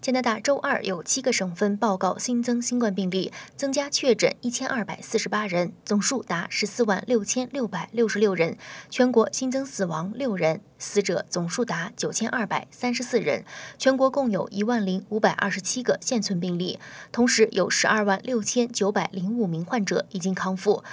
加拿大周二有七个省份报告新增新冠病例，增加确诊一千二百四十八人，总数达十四万六千六百六十六人。全国新增死亡六人，死者总数达九千二百三十四人。全国共有一万零五百二十七个现存病例，同时有十二万六千九百零五名患者已经康复。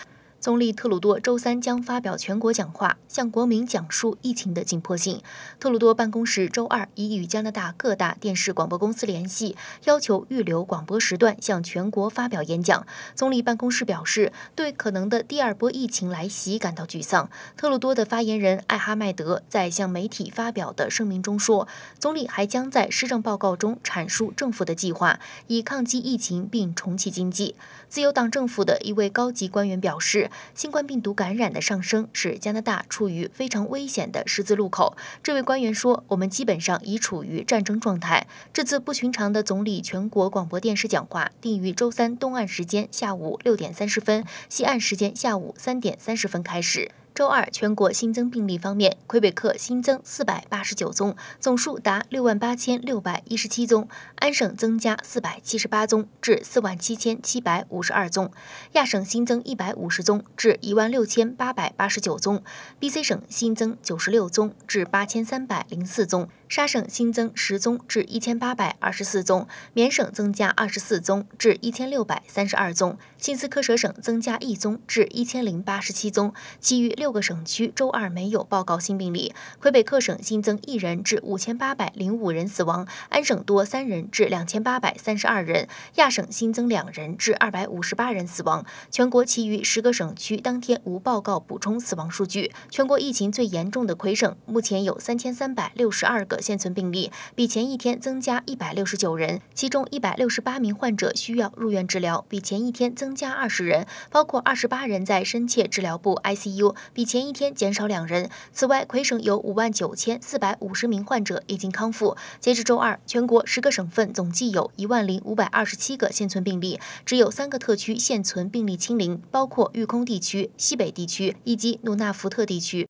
总理特鲁多周三将发表全国讲话，向国民讲述疫情的紧迫性。特鲁多办公室周二已与加拿大各大电视广播公司联系，要求预留广播时段向全国发表演讲。总理办公室表示，对可能的第二波疫情来袭感到沮丧。特鲁多的发言人艾哈迈德在向媒体发表的声明中说，总理还将在施政报告中阐述政府的计划，以抗击疫情并重启经济。自由党政府的一位高级官员表示。新冠病毒感染的上升使加拿大处于非常危险的十字路口。这位官员说：“我们基本上已处于战争状态。”这次不寻常的总理全国广播电视讲话定于周三东岸时间下午六点三十分、西岸时间下午三点三十分开始。周二全国新增病例方面，魁北克新增四百八十九宗，总数达六万八千六百一十七宗；安省增加四百七十八宗，至四万七千七百五十二宗；亚省新增一百五十宗，至一万六千八百八十九宗；BC 省新增九十六宗，至八千三百零四宗。沙省新增十宗至一千八百二十四宗，缅省增加二十四宗至一千六百三十二宗，新斯科舍省增加一宗至一千零八十七宗，其余六个省区周二没有报告新病例。魁北克省新增一人至五千八百零五人死亡，安省多三人至两千八百三十二人，亚省新增两人至二百五十八人死亡。全国其余十个省区当天无报告补充死亡数据。全国疫情最严重的魁省目前有三千三百六十二个。现存病例比前一天增加一百六十九人，其中一百六十八名患者需要入院治疗，比前一天增加二十人，包括二十八人在深切治疗部 ICU，比前一天减少两人。此外，魁省有五万九千四百五十名患者已经康复。截至周二，全国十个省份总计有一万零五百二十七个现存病例，只有三个特区现存病例清零，包括育空地区、西北地区以及努纳福特地区。